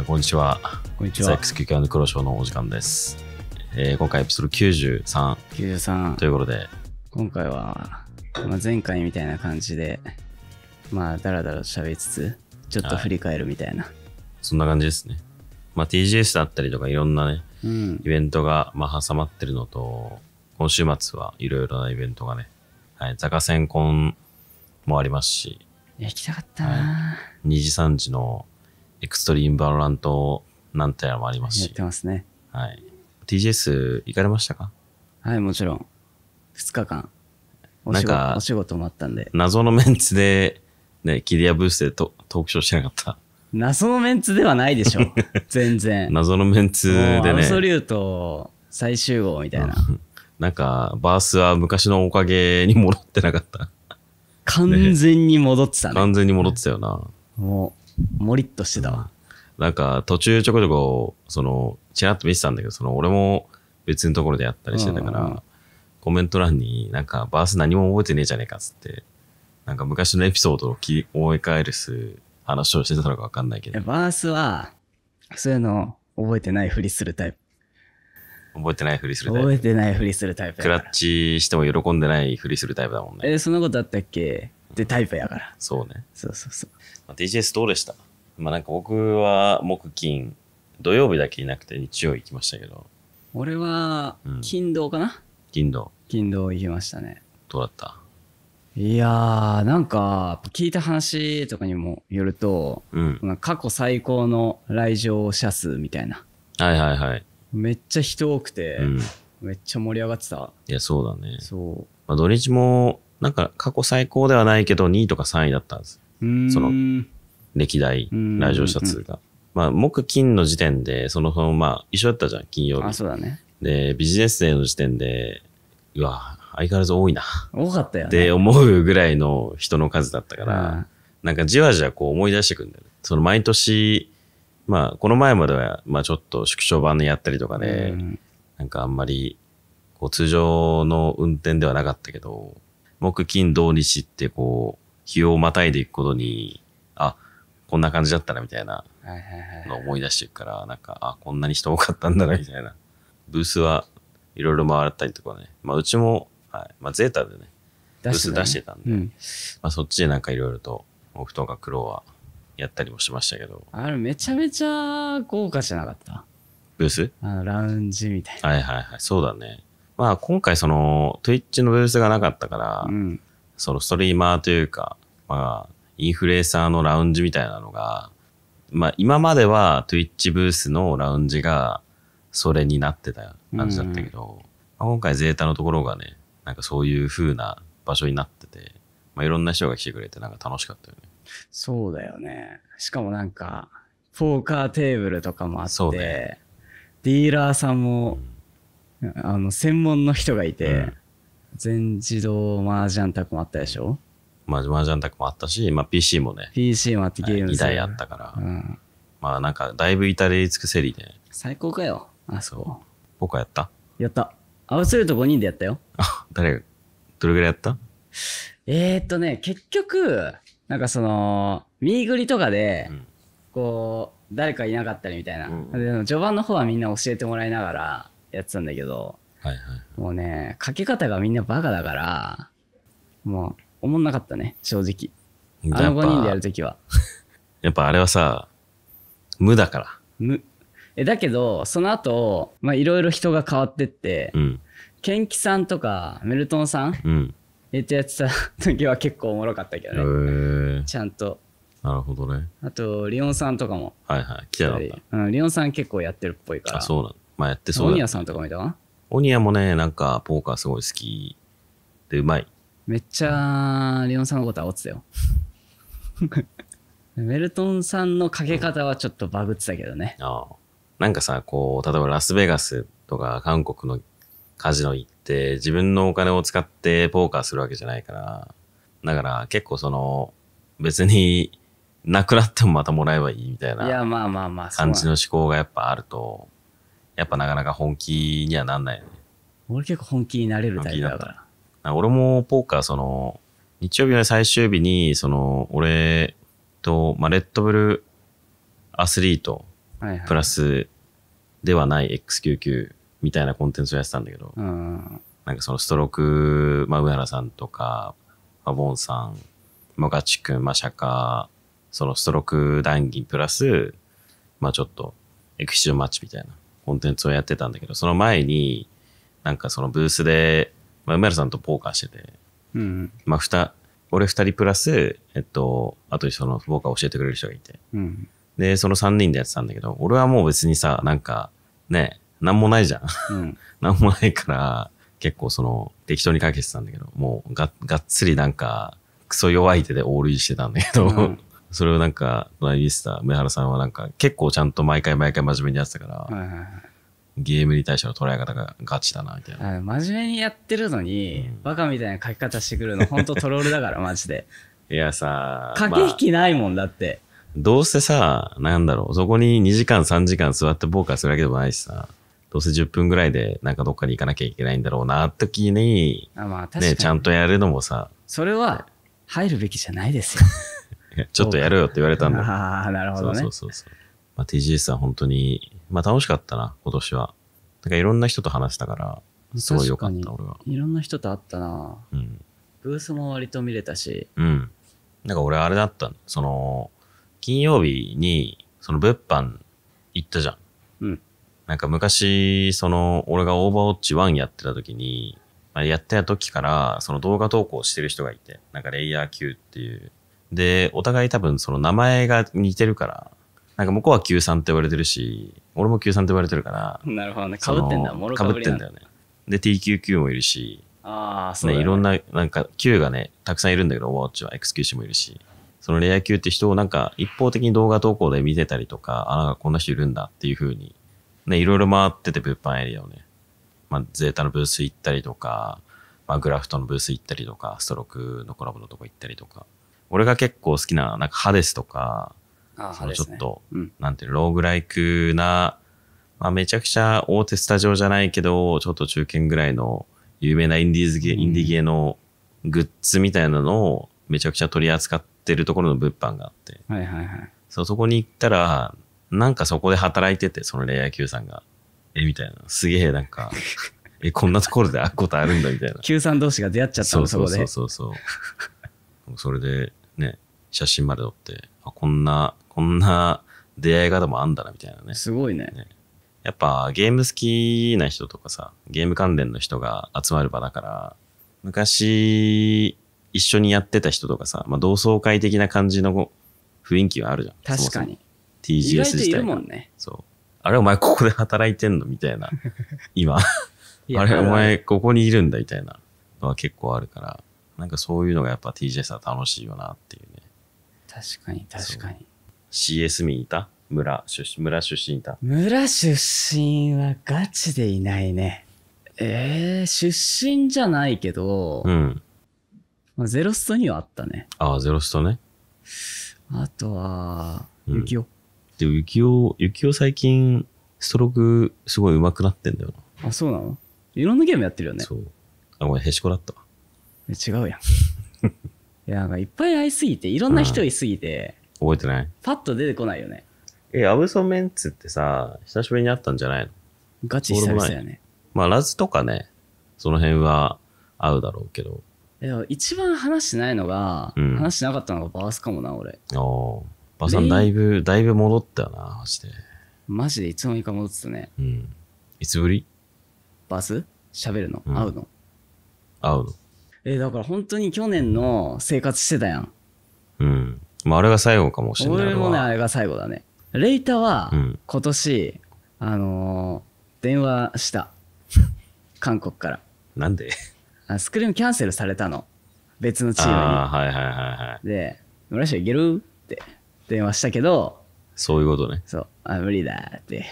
さん、こんにちは。こんにちは。クス ZX 休憩黒潮のお時間です。えー、今回エピソード93。93。ということで。今回は、まあ、前回みたいな感じで、まあ、だらだら喋りつつ、ちょっと振り返るみたいな。はい、そんな感じですね。まあ、TGS だったりとか、いろんなね、うん、イベントが、まあ、挟まってるのと、今週末はいろいろなイベントがね、はい、ザカセンコンもありますし、行きたかったな、はい、2時3時のエクストリームバロラントなんてやもありますし。やってますね。はい。TGS 行かれましたかはい、もちろん。2日間。なんか、お仕事もあったんで。謎のメンツで、ね、キリアブースでトトークショーしてなかった。謎のメンツではないでしょ。全然。謎のメンツでね。アソリュート最終号みたいな。なんか、バースは昔のおかげに戻ってなかった。完全に戻ってたね完全に戻ってたよな。もう、もりっとしてたわ。なんか途中ちょこちょこ、その、ちらっと見てたんだけど、その俺も別のところでやったりしてたから、コメント欄になんかバース何も覚えてねえじゃねえかっつって、なんか昔のエピソードをき思い返す話をしてたのかわかんないけど。バースは、そういうの覚えてないふりするタイプ。覚えてないふりするタイプ。覚えてないふりするタイプ。クラッチしても喜んでないふりするタイプだもんね。えそんなことあったっけでタイプやから。そうね。そうそうそう。まあ、DJS どうでしたまあなんか僕は木金、土曜日だけいなくて日曜行きましたけど。俺は、金土かな、うん、金土。金土行きましたね。どうだったいやー、なんか、聞いた話とかにもよると、うん、過去最高の来場者数みたいな。はいはいはい。めっちゃ人多くて、うん、めっちゃ盛り上がってた。いや、そうだね。そう。まあ、土日もなんか過去最高ではないけど2位とか3位だったんです。その歴代来場者数が。まあ、木金の時点で、その、そのまあ、一緒だったじゃん、金曜日。あ、そうだね。で、ビジネスデーの時点で、うわ、相変わらず多いな。多かったよ、ね。って思うぐらいの人の数だったから、なんかじわじわこう思い出してくんだよ、ね。その毎年、まあ、この前までは、まあちょっと縮小版のやったりとかで、ん、なんかあんまり、こう通常の運転ではなかったけど、木、金、土、日ってこう、日をまたいでいくことに、あ、こんな感じだったなみたいなの思い出していくから、なんか、あ、こんなに人多かったんだなみたいな。ブースはいろいろ回ったりとかね。まあ、うちも、はい。まあ、ゼータでね、ブース出してたんで、ねうん、まあ、そっちでなんかいろいろと、僕とか黒はやったりもしましたけど。あれ、めちゃめちゃ豪華じゃなかったブースあの、ラウンジみたいな。はいはいはい。そうだね。まあ今回その Twitch のブースがなかったから、うん、そのストリーマーというか、まあインフルエンサーのラウンジみたいなのが、まあ今までは Twitch ブースのラウンジがそれになってた感じだったけど、うんまあ、今回ゼータのところがね、なんかそういう風な場所になってて、まあいろんな人が来てくれてなんか楽しかったよね。そうだよね。しかもなんか、ポーカーテーブルとかもあって、ね、ディーラーさんも、うんあの専門の人がいて、うん、全自動麻雀卓もあったでしょまあ、麻雀卓もあったし、まあ、PC もね。PC もあってゲーム2台あったから。うん、まあ、なんか、だいぶ至れり尽くせりで、最高かよ、あそこ。僕はやったやった。合わせると5人でやったよ。あ、誰どれぐらいやったえー、っとね、結局、なんかその、ミーグリとかで、うん、こう、誰かいなかったりみたいな。うん、で序盤の方はみんな教えてもらいながら、やってたんだけど、はいはい、もうね、かけ方がみんなバカだから、もう、おもんなかったね、正直。あの5人でやるときは。やっぱあれはさ、無だから。無。え、だけど、その後、まあいろいろ人が変わってって、うん、ケンキさんとか、メルトンさん、うん、えっとやってた時は結構おもろかったけどね。えー、ちゃんと。なるほどね。あと、リオンさんとかも。はいはい、来た。うん、リオンさん結構やってるっぽいから。あ、そうなんまあやってそうだ。オニアさんとかもいたオニアもね、なんか、ポーカーすごい好きで、うまい。めっちゃ、リオンさんのこと煽ってたよ。メルトンさんのかけ方はちょっとバグってたけどね。ああなんかさ、こう、例えばラスベガスとか韓国のカジノ行って、自分のお金を使ってポーカーするわけじゃないから、だから結構その、別になくなってもまたもらえばいいみたいな感じの思考がやっぱあると、やっぱなかなか本気にはなんないよね。俺結構本気になれるタイプだから。俺もポーカー、その、日曜日の最終日に、その、俺と、まあ、レッドブルアスリート、プラスではない x 9 9みたいなコンテンツをやってたんだけど、うなんかそのストローク、まあ、上原さんとか、まあ、ボンさん、まあ、ガチ君、まあ、釈迦、そのストローク談義プラス、まあ、ちょっと、エクシジョンマッチみたいな。コンテンツをやってたんだけど、その前に、なんかそのブースで、まあ、梅原さんとポーカーしてて、うん、まあ、俺二人プラス、えっと、あとそのポーカー教えてくれる人がいて、うん、で、その三人でやってたんだけど、俺はもう別にさ、なんか、ね、なんもないじゃん。うん もないから、結構その、適当にかけてたんだけど、もうが、がっつりなんか、クソ弱い手でオールインしてたんだけど、うんそれをなんか、ライビスター、梅原さんはなんか、結構ちゃんと毎回毎回真面目にやってたから、ゲームに対しての捉え方がガチだな、みたいな。真面目にやってるのに、うん、バカみたいな書き方してくるの、本当トロールだから、マジで。いやさ、駆け引きないもんだって、まあ。どうせさ、なんだろう、そこに2時間3時間座ってボーカーするわけでもないしさ、どうせ10分ぐらいでなんかどっかに行かなきゃいけないんだろうな、時に、あまあ、ね、ちゃんとやるのもさ。それは入るべきじゃないですよ。ちょっとやるよって言われたんだ。ああ、なるほどね。そうそうそう。まあ、TGS は本当に、まあ楽しかったな、今年は。なんかいろんな人と話したから、すごい良かった、俺は。いろんな人と会ったな。うん。ブースも割と見れたし。うん。なんか俺あれだった、その、金曜日に、その物販行ったじゃん。うん。なんか昔、その、俺がオーバーウォッチ1やってた時に、まあ、やってた時から、その動画投稿してる人がいて、なんかレイヤー Q っていう、で、お互い多分その名前が似てるから、なんか向こうは Q さんって言われてるし、俺も Q さんって言われてるから、なるほどね、かぶってんだ、もろかぶってんだよね。で、TQQ もいるし、ああ、そうね、ね。いろんな、なんか Q がね、たくさんいるんだけど、ウォッチは XQ もいるし、そのレア Q って人をなんか一方的に動画投稿で見てたりとか、あ、なんかこんな人いるんだっていうふうに、ね、いろいろ回ってて物販エリアをね、まあ、ゼータのブース行ったりとか、まあ、グラフトのブース行ったりとか、ストロークのコラボのとこ行ったりとか、俺が結構好きな、なんかハデスとか、ああそのちょっと、ねうん、なんていうの、ローグライクな、まあ、めちゃくちゃ大手スタジオじゃないけど、ちょっと中堅ぐらいの有名なインディーズゲ、インディーゲのグッズみたいなのをめちゃくちゃ取り扱ってるところの物販があって。はいはいはい。そう、そこに行ったら、なんかそこで働いてて、そのレイ Q さんが。え、みたいな。すげえなんか、え、こんなところで会うことあるんだみたいな。Q さん同士が出会っちゃったの、そこで。そうそうそうそう。それで、ね、写真まで撮って、あこんな、こんな出会い方もあんだなみたいなね。すごいね。ねやっぱゲーム好きな人とかさ、ゲーム関連の人が集まる場だから、昔一緒にやってた人とかさ、まあ、同窓会的な感じの雰囲気はあるじゃん。確かに。TGS 自体が。ね、そう。あれお前ここで働いてんのみたいな。今。あれお前ここにいるんだみたいなのは結構あるから。なんかそういうのがやっぱ t j さん楽しいよなっていうね。確かに確かに。CS 民いた村出身、村出身いた村出身はガチでいないね。えー、出身じゃないけど、うん。まあ、ゼロストにはあったね。ああ、ゼロストね。あとは、ユキオ。で、ゆきお、ゆきお最近、ストロークすごい上手くなってんだよな。あ、そうなのいろんなゲームやってるよね。そう。あ、ごめん、へしこだった。違うやん。いや、なんかいっぱい会いすぎて、いろんな人いすぎて、覚えてないパッと出てこないよね。え、アブソメンツってさ、久しぶりに会ったんじゃないのガチ久々やね。まあ、ラズとかね、その辺は会うだろうけど。一番話してないのが、うん話してなかったのがバースかもな、俺。おあバーさん、だいぶ、だいぶ戻ったよな、マジで。マジでいつの間にか戻ってたね。うん。いつぶりバース喋るの、う会うの会うのえだから本当に去年の生活してたやん。うん。まあ、あれが最後かもしれない。俺もね、あれが最後だね。レイタは、今年、うん、あのー、電話した。韓国から。なんであスクリームキャンセルされたの。別のチームに。あはいはいはいはい。で、村下いけるって電話したけど、そういうことね。そう。あ、無理だって。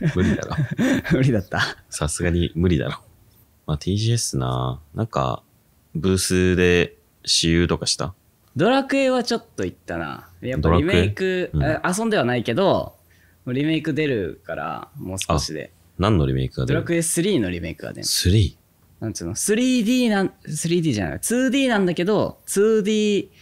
無理だろ。無理だった。さすがに無理だろ。まあ TGS な、なんか、ブースで私有とかしたドラクエはちょっと行ったな。やっぱリメイク、うん、遊んではないけど、リメイク出るから、もう少しで。何のリメイクが出るドラクエ3のリメイクが出る。3? なんつうの ?3D なん、3D じゃない、2D なんだけど、2DHD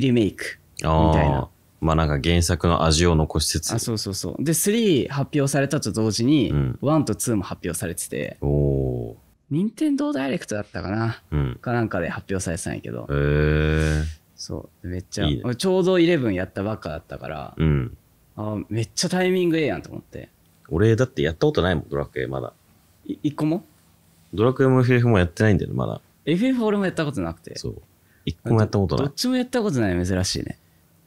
リメイク。みたいな。まあなんか原作の味を残しつつ。あ、そうそうそう。で、3発表されたと同時に、うん、1と2も発表されてて。おお。任天堂ダイレクトだったかな、うん、かなんかで発表されてたんやけど、えー、そうめっちゃ、いね、ちょうど11やったばっかだったから、うん、あめっちゃタイミングええやんと思って俺だってやったことないもんドラクエまだ一個もドラクエも FF もやってないんだよまだ FF 俺もやったことなくてそう一個もやったことないどっちもやったことない珍しいね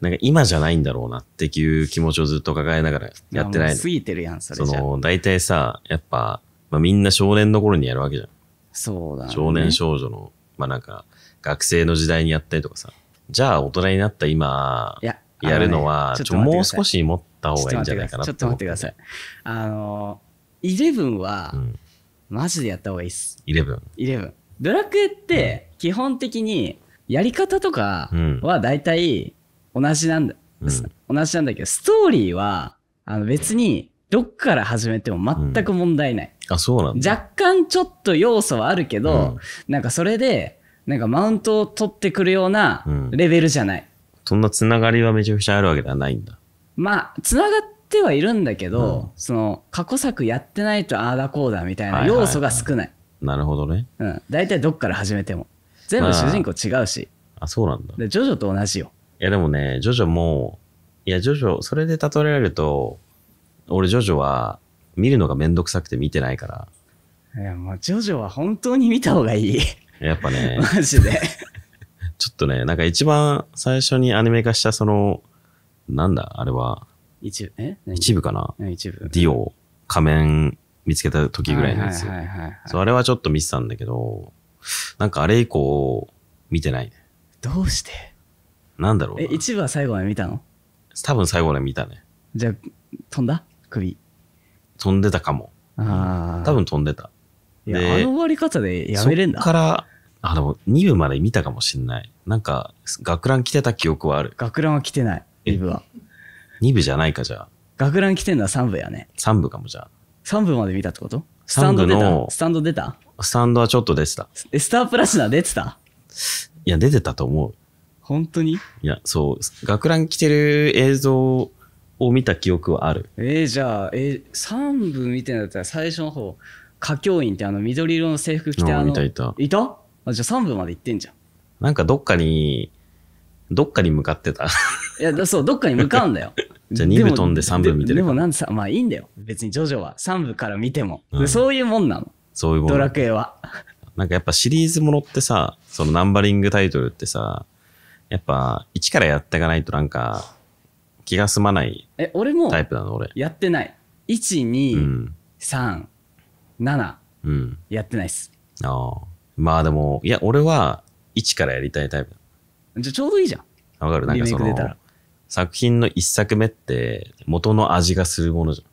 なんか今じゃないんだろうなっていう気持ちをずっと抱えながらやってないの過ぎてるやんそれじゃその大体さやっぱまあ、みんな少年の頃にやるわけじゃん。そうだ、ね、少年少女の、まあなんか、学生の時代にやったりとかさ。じゃあ、大人になった今、ややるのは、ちょもう少し持った方がいいんじゃないかなちょっと待ってください。あの、イレブンは、マジでやった方がいいっす。イレブン。イレブン。ドラクエって、基本的に、やり方とかは大体同じなんだ、うん、同じなんだけど、ストーリーは、あの別に、どっから始めても全く問題ない。あ、そうなんだ。若干ちょっと要素はあるけど、なんかそれで、なんかマウントを取ってくるようなレベルじゃない。そんなつながりはめちゃくちゃあるわけではないんだ。まあ、つながってはいるんだけど、その、過去作やってないとああだこうだみたいな要素が少ない。なるほどね。うん。大体どっから始めても。全部主人公違うし。あ、そうなんだ。で、ジョジョと同じよ。いや、でもね、ジョジョも、いや、ジョジョ、それで例えられると、俺、ジョジョは、見るのがめんどくさくて見てないから。いや、もう、ジョジョは本当に見た方がいい。やっぱね。マジで。ちょっとね、なんか一番最初にアニメ化したその、なんだ、あれは。一部、え一部かな一部。ディオ、仮面見つけた時ぐらいい、はいそう。あれはちょっと見てたんだけど、なんかあれ以降、見てないね。どうしてなんだろうえ、一部は最後まで見たの多分最後まで見たね。じゃあ、飛んだ首。飛んでたかも。あ多分飛んでた。いや、あの終わり方でやめれんだ。そっから、あの、2部まで見たかもしんない。なんか、学ラン着てた記憶はある。学ランは来てない、2部は。2部じゃないか、じゃあ。学ラン来てんのは3部やね。3部かも、じゃ3部まで見たってことスタンド出たスタンド出たスタンドはちょっと出てた。え、スタープラスナ出てたいや、出てたと思う。本当にいや、そう、学ラン着てる映像を見た記憶はある。えー、じゃあ、えー、3部見てんだったら最初の方、歌教員ってあの緑色の制服着てあの、いたいた。いたあじゃあ3部まで行ってんじゃん。なんかどっかに、どっかに向かってた。いや、そう、どっかに向かうんだよ。じゃあ2部飛んで3部見てるでもなんさ、まあいいんだよ。別にジョジョは3部から見ても。うん、そういうもんなの。そういうもん。ドラクエは。なんかやっぱシリーズものってさ、そのナンバリングタイトルってさ、やっぱ1からやっていかないとなんか、気が済まないえ俺もタイプなの俺やってない123、7うんやってないっすああまあでもいや俺は1からやりたいタイプじゃちょうどいいじゃんわかるなんかその作品の1作目って元の味がするものじ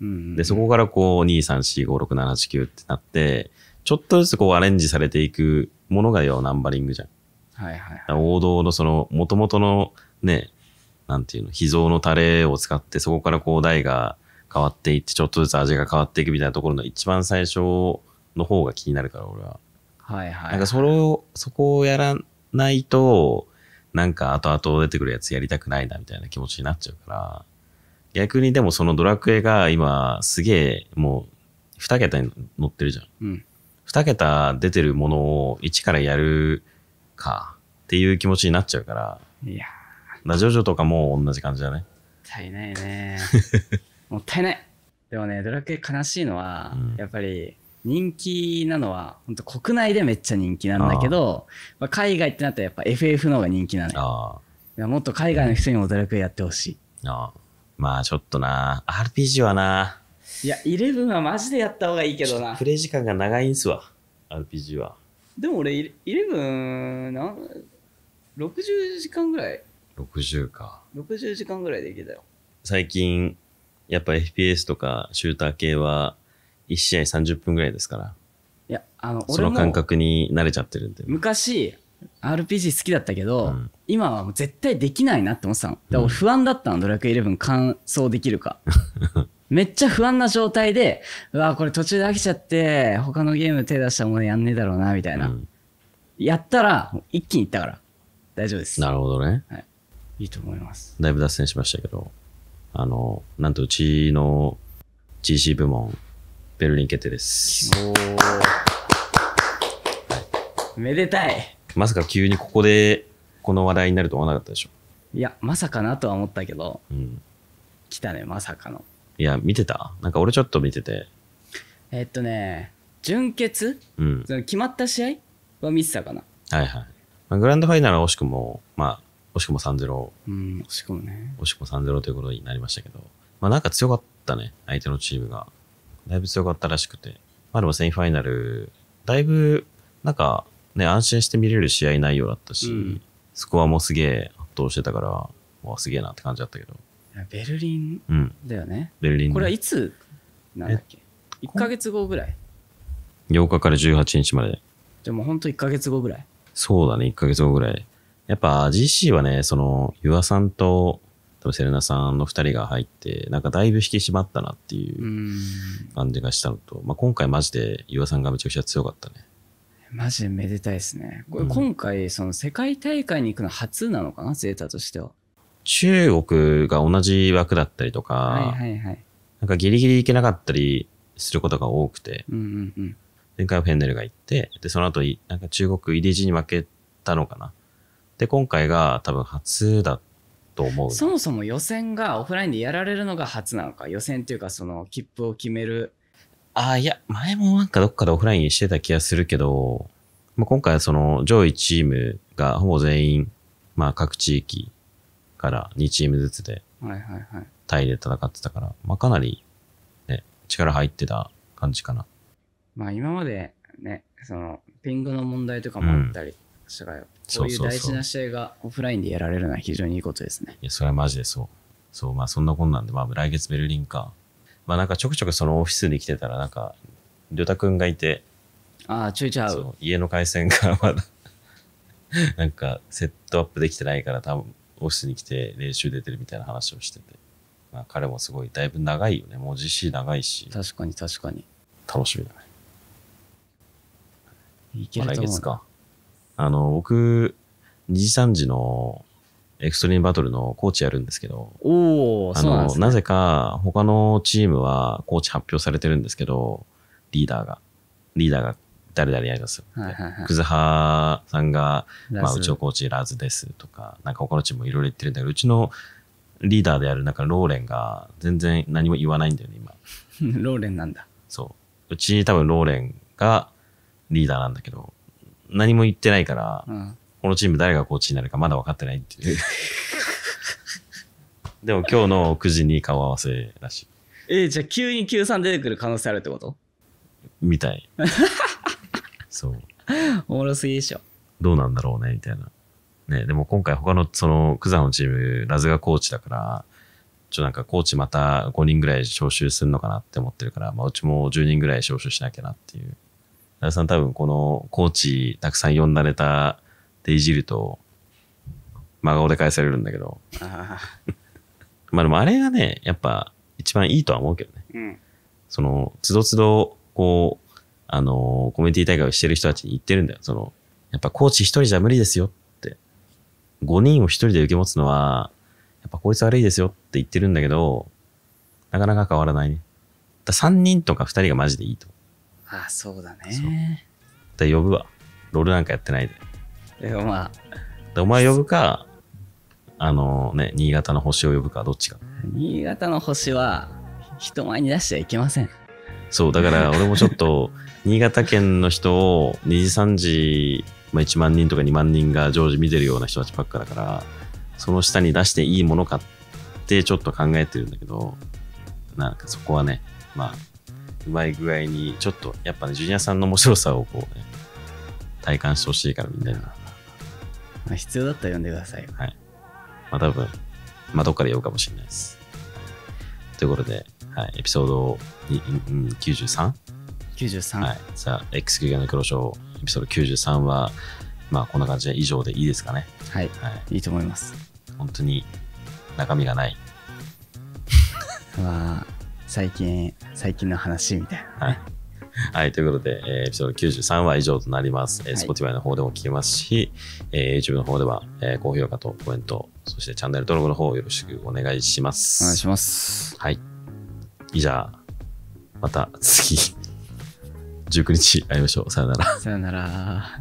ゃんで、そこからこう、2、3、4、5、6、7、8、9ってなって、ちょっとずつこうアレンジされていくものがよナンバリングじゃん。はいはい、はい、王道のその、もともとのね、なんていうの、秘蔵のタレを使って、そこからこう台が変わっていって、ちょっとずつ味が変わっていくみたいなところの一番最初の方が気になるから、俺は。はいはい、なんかそれを、そこをやらないと、なんか後々出てくるやつやりたくないなみたいな気持ちになっちゃうから、逆にでもそのドラクエが今すげえもう二桁に乗ってるじゃん。うん、二桁出てるものを一からやるかっていう気持ちになっちゃうから。いやラジオ上とかも同じ感じだね。もったいないね。もったいない。でもね、ドラクエ悲しいのは、うん、やっぱり人気なのは、本当国内でめっちゃ人気なんだけど、あまあ、海外ってなったらやっぱ FF の方が人気なのよ。もっと海外の人にもドラクエやってほしい。あまあちょっとな、RPG はな。いや、11はマジでやった方がいいけどな。プレイ時間が長いんすわ、RPG は。でも俺、11、な60時間ぐらい60か。60時間ぐらいでいけたよ。最近、やっぱ FPS とかシューター系は、1試合30分ぐらいですから。いや、あの、その感覚に慣れちゃってるんで。昔、RPG 好きだったけど、うん、今はもう絶対できないなって思ってたの。だから俺不安だったの、うん、ドラクエ11完走できるか。めっちゃ不安な状態で、うわ、これ途中で飽きちゃって、他のゲーム手出したものやんねえだろうな、みたいな。うん、やったら、一気にいったから。大丈夫です。なるほどね。はいいいと思います。だいぶ脱線しましたけど、あの、なんとうちの GC 部門、ベルリン決定です。おめでたいまさか急にここでこの話題になると思わなかったでしょいやまさかなとは思ったけど、うん、来たねまさかのいや見てたなんか俺ちょっと見ててえっとね準決、うん、その決まった試合は見てたかなはいはい、まあ、グランドファイナルは惜しくもまあ惜しくも3-0。うん、惜しくもね。惜しくも3-0ということになりましたけど。まあなんか強かったね、相手のチームが。だいぶ強かったらしくて。まあでもセミファイナル、だいぶ、なんかね、安心して見れる試合内容だったし、うん、スコアもすげえ圧倒してたから、わすげえなって感じだったけど。ベルリンだよね。うん、ベルリン、ね、これはいつなんだっけ ?1 ヶ月後ぐらい ?8 日から18日まで。でも本当1ヶ月後ぐらいそうだね、1ヶ月後ぐらい。やっぱ GC はね、その、ユアさんと、多分セレナさんの二人が入って、なんかだいぶ引き締まったなっていう感じがしたのと、まあ、今回マジでユアさんがめちゃくちゃ強かったね。マジでめでたいですね。これ今回、その世界大会に行くの初なのかな、うん、ゼータとしては。中国が同じ枠だったりとか、はいはいはい、なんかギリギリ行けなかったりすることが多くて、うんうんうん、前回はフェンネルが行って、で、その後、なんか中国入り時に負けたのかな。で、今回が多分初だと思う。そもそも予選がオフラインでやられるのが初なのか。予選っていうか、その切符を決める。ああ、いや、前もなんかどっかでオフラインしてた気がするけど、まあ、今回はその上位チームがほぼ全員、まあ各地域から2チームずつで、はははいいい。タイで戦ってたから、まあかなり、ね、力入ってた感じかな。まあ今までね、その、ピングの問題とかもあったりしたから、うん、そういう大事な試合がオフラインでやられるのは非常にいいことですね。いや、それはマジでそう。そう、まあそんなこんなんで、まあ来月ベルリンか。まあなんかちょくちょくそのオフィスに来てたら、なんか、りょたくんがいて、ああ、ちょいちゃう。家の回線が まだなんかセットアップできてないから、多分オフィスに来て練習出てるみたいな話をしてて。まあ彼もすごい、だいぶ長いよね。もう実施長いし。確かに確かに。楽しみだね。いけると思う、ね。来月か。あの、僕、二時三時のエクストリームバトルのコーチやるんですけど、おあの、ね、なぜか他のチームはコーチ発表されてるんですけど、リーダーが、リーダーが誰々やりますよ、はいはいはい。クズハさんが、まあ、うちのコーチラらズですとか、なんか他のチームもいろいろ言ってるんだけど、うちのリーダーであるなんかローレンが全然何も言わないんだよね、今。ローレンなんだ。そう。うち多分ローレンがリーダーなんだけど、何も言ってないから、うん、このチーム誰がコーチになるかまだ分かってないっていう。でも今日の9時に顔合わせらしい。えー、じゃあ急に q 3出てくる可能性あるってことみたい。そう。おもろすぎでしょ。どうなんだろうね、みたいな。ね、でも今回他のその、クザのチーム、ラズがコーチだから、ちょなんかコーチまた5人ぐらい招集するのかなって思ってるから、まあうちも10人ぐらい招集しなきゃなっていう。ラルさん多分このコーチたくさん呼んだネタでいじると、真顔で返されるんだけど。あまあでもあれがね、やっぱ一番いいとは思うけどね。うん、その、つどつど、こう、あのー、コミュニティ大会をしてる人たちに言ってるんだよ。その、やっぱコーチ一人じゃ無理ですよって。5人を一人で受け持つのは、やっぱ効率悪いですよって言ってるんだけど、なかなか変わらないね。だ3人とか2人がマジでいいと。あそうだねだ呼ぶわロールなんかやってないでもまあお前呼ぶかあのね新潟の星を呼ぶかどっちか新潟の星は人前に出しちゃいけませんそうだから俺もちょっと 新潟県の人を2時3時、まあ、1万人とか2万人が常時見てるような人たちばっかだからその下に出していいものかってちょっと考えてるんだけどなんかそこはねまあうまい具合に、ちょっとやっぱね、ジュニアさんの面白さをこう、ね、体感してほしいからみんなに。まあ、必要だったら読んでくださいよ。はい。まあ多分、まあどっかで読むかもしれないです。ということで、はい、エピソード 93?93 93、はい。さあ、X 級がの黒章エピソード93は、まあこんな感じで以上でいいですかね。はい。はい、いいと思います。本当に中身がない。まあ最近、最近の話みたいな、はいということで、えー、エピソード93は以上となります。えー、Spotify の方でも聞けますし、はい、えー、YouTube の方では、えー、高評価とコメント、そしてチャンネル登録の方よろしくお願いします。お願いします。はい。以上、また次、19 日会いましょう。さよなら。さよなら。